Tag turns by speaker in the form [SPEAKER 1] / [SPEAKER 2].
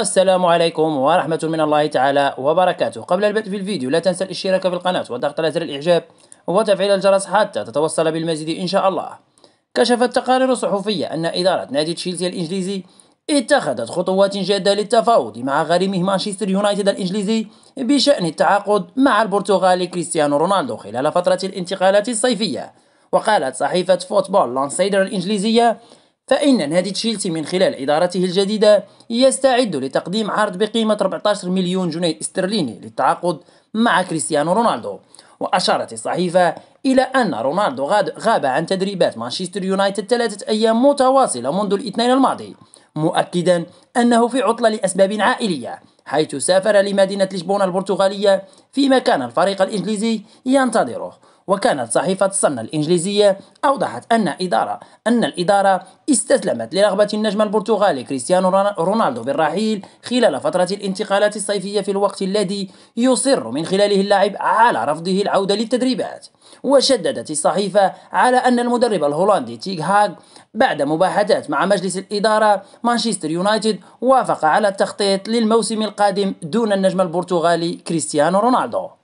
[SPEAKER 1] السلام عليكم ورحمة من الله تعالى وبركاته قبل البدء في الفيديو لا تنسى الاشتراك في القناة وضغط على زر الإعجاب وتفعيل الجرس حتى تتوصل بالمزيد إن شاء الله كشفت تقارير صحفية أن إدارة نادي تشيلسي الإنجليزي اتخذت خطوات جادة للتفاوض مع غريمه مانشستر يونايتد الإنجليزي بشأن التعاقد مع البرتغالي كريستيانو رونالدو خلال فترة الانتقالات الصيفية وقالت صحيفة فوتبول لانسيدر الإنجليزية فإن نادي تشيلسي من خلال إدارته الجديدة يستعد لتقديم عرض بقيمة 14 مليون جنيه استرليني للتعاقد مع كريستيانو رونالدو وأشارت الصحيفة إلى أن رونالدو غاب عن تدريبات مانشستر يونايتد ثلاثة أيام متواصلة منذ الاثنين الماضي مؤكدا أنه في عطلة لأسباب عائلية حيث سافر لمدينة لشبونة البرتغالية فيما كان الفريق الإنجليزي ينتظره وكانت صحيفة صن الإنجليزية أوضحت أن إدارة أن الإدارة استسلمت لرغبة النجم البرتغالي كريستيانو رونالدو بالرحيل خلال فترة الانتقالات الصيفية في الوقت الذي يصر من خلاله اللاعب على رفضه العودة للتدريبات وشددت الصحيفة على أن المدرب الهولندي تيغ هاغ بعد مباحثات مع مجلس الإدارة مانشستر يونايتد وافق على التخطيط للموسم القادم دون النجم البرتغالي كريستيانو رونالدو